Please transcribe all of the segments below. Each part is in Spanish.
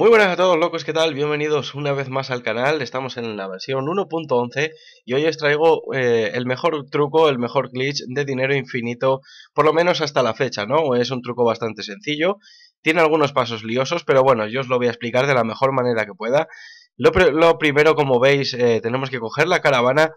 Muy buenas a todos locos, ¿qué tal? Bienvenidos una vez más al canal, estamos en la versión 1.11 y hoy os traigo eh, el mejor truco, el mejor glitch de dinero infinito, por lo menos hasta la fecha, ¿no? Es un truco bastante sencillo, tiene algunos pasos liosos, pero bueno, yo os lo voy a explicar de la mejor manera que pueda. Lo, primero, como veis, eh, tenemos que coger la caravana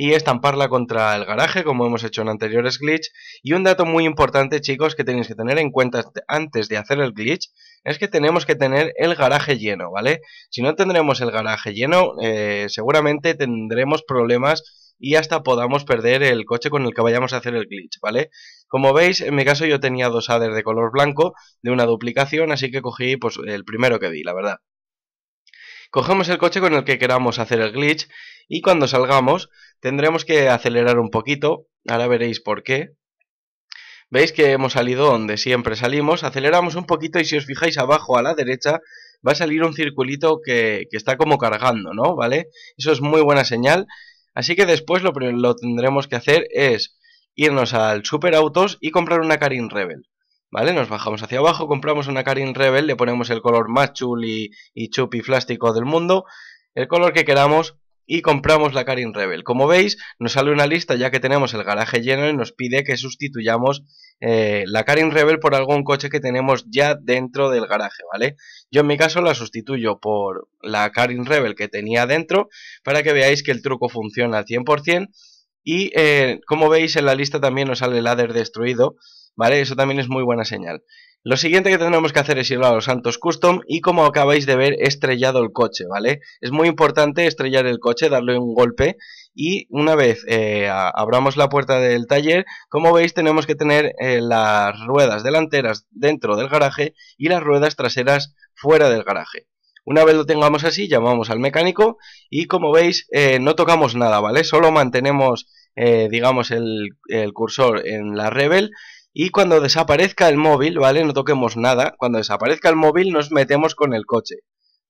y estamparla contra el garaje como hemos hecho en anteriores glitch y un dato muy importante chicos que tenéis que tener en cuenta antes de hacer el glitch es que tenemos que tener el garaje lleno vale si no tendremos el garaje lleno eh, seguramente tendremos problemas y hasta podamos perder el coche con el que vayamos a hacer el glitch, ¿vale? Como veis, en mi caso yo tenía dos adders de color blanco de una duplicación, así que cogí pues, el primero que vi, la verdad. Cogemos el coche con el que queramos hacer el glitch y cuando salgamos Tendremos que acelerar un poquito, ahora veréis por qué. Veis que hemos salido donde siempre salimos, aceleramos un poquito y si os fijáis abajo a la derecha va a salir un circulito que, está como cargando, ¿no? ¿Vale? Eso es muy buena señal. Así que después lo, que tendremos que hacer es irnos al Super Autos y comprar una Karin Rebel. ¿Vale? Nos bajamos hacia abajo, compramos una Karin Rebel, le ponemos el color más chul y, y chupi plástico del mundo, el color que queramos y compramos la Karin Rebel. Como veis, nos sale una lista ya que tenemos el garaje lleno y nos pide que sustituyamos eh, la Karin Rebel por algún coche que tenemos ya dentro del garaje, ¿vale? Yo en mi caso la sustituyo por la Karin Rebel que tenía dentro para que veáis que el truco funciona al 100% y eh, como veis en la lista también nos sale el ladder destruido, ¿vale? Eso también es muy buena señal. Lo siguiente que tenemos que hacer es ir a los Santos Custom y como acabáis de ver, estrellado el coche, ¿vale? Es muy importante estrellar el coche, darle un golpe y una vez eh, abramos la puerta del taller, como veis tenemos que tener eh, las ruedas delanteras dentro del garaje y las ruedas traseras fuera del garaje. Una vez lo tengamos así, llamamos al mecánico y como veis eh, no tocamos nada, ¿vale? Solo mantenemos, digamos, el, cursor en la Rebel y cuando desaparezca el móvil, ¿vale? No toquemos nada, cuando desaparezca el móvil nos metemos con el coche,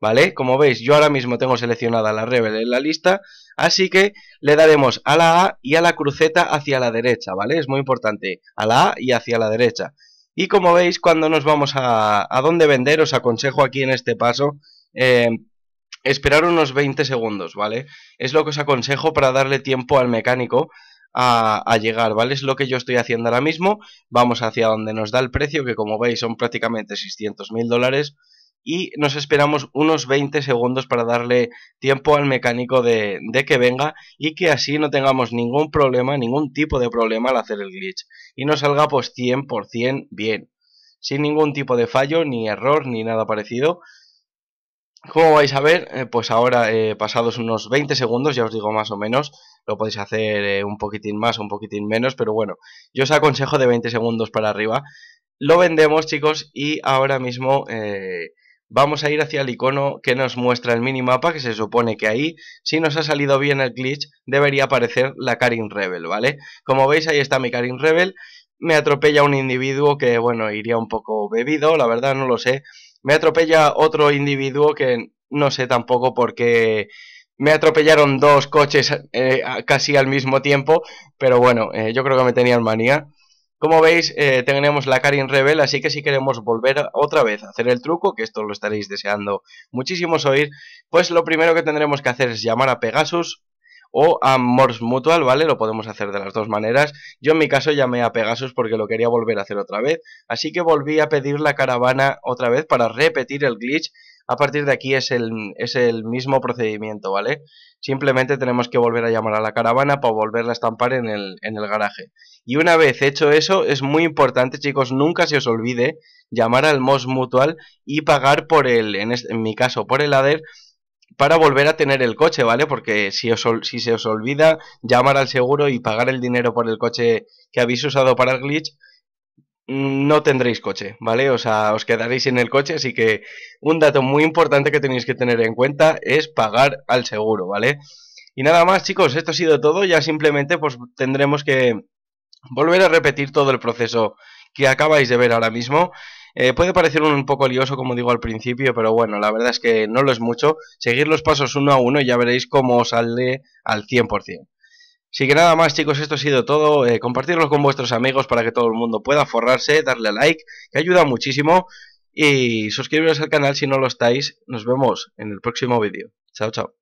¿vale? Como veis, yo ahora mismo tengo seleccionada la Rebel en la lista, así que le daremos a la A y a la cruceta hacia la derecha, ¿vale? Es muy importante, a la A y hacia la derecha. Y como veis, cuando nos vamos a, a dónde vender, os aconsejo aquí en este paso... Eh, esperar unos 20 segundos, ¿vale? Es lo que os aconsejo para darle tiempo al mecánico a, llegar, ¿vale? Es lo que yo estoy haciendo ahora mismo, vamos hacia donde nos da el precio, que como veis son prácticamente 600 mil dólares, y nos esperamos unos 20 segundos para darle tiempo al mecánico de, que venga y que así no tengamos ningún problema, ningún tipo de problema al hacer el glitch y nos salga pues 100% bien, sin ningún tipo de fallo, ni error, ni nada parecido como vais a ver, eh, pues ahora eh, pasados unos 20 segundos, ya os digo más o menos, lo podéis hacer eh, un poquitín más, un poquitín menos, pero bueno, yo os aconsejo de 20 segundos para arriba. Lo vendemos chicos y ahora mismo vamos a ir hacia el icono que nos muestra el minimapa, que se supone que ahí, si nos ha salido bien el glitch, debería aparecer la Karin Rebel, ¿vale? Como veis ahí está mi Karin Rebel, me atropella un individuo que bueno, iría un poco bebido, la verdad no lo sé, me atropella otro individuo que no sé tampoco por qué me atropellaron dos coches eh, casi al mismo tiempo, pero bueno, eh, yo creo que me tenían manía. Como veis, eh, tenemos la Karin Rebel, así que si queremos volver otra vez a hacer el truco, que esto lo estaréis deseando muchísimos oír, pues lo primero que tendremos que hacer es llamar a Pegasus o a Morse Mutual, ¿vale? Lo podemos hacer de las dos maneras. Yo en mi caso llamé a Pegasus porque lo quería volver a hacer otra vez, así que volví a pedir la caravana otra vez para repetir el glitch. A partir de aquí es el, es el mismo procedimiento, ¿vale? Simplemente tenemos que volver a llamar a la caravana para volverla a estampar en el, en el garaje. Y una vez hecho eso, es muy importante, chicos, nunca se os olvide llamar al Morse Mutual y pagar por el, en, en mi caso, por el ADER, para volver a tener el coche, ¿vale? Porque si, si se os olvida llamar al seguro y pagar el dinero por el coche que habéis usado para el glitch, no tendréis coche, ¿vale? O sea, os quedaréis en el coche, así que un dato muy importante que tenéis que tener en cuenta es pagar al seguro, ¿vale? Y nada más, chicos, esto ha sido todo, ya simplemente pues tendremos que volver a repetir todo el proceso que acabáis de ver ahora mismo eh, puede parecer un poco lioso, como digo al principio, pero bueno, la verdad es que no lo es mucho. Seguir los pasos uno a uno y ya veréis cómo sale al 100%. Así que nada más chicos, esto ha sido todo, eh, compartirlo con vuestros amigos para que todo el mundo pueda forrarse, darle a like, que ayuda muchísimo, y suscribiros al canal si no lo estáis. Nos vemos en el próximo vídeo. Chao, chao.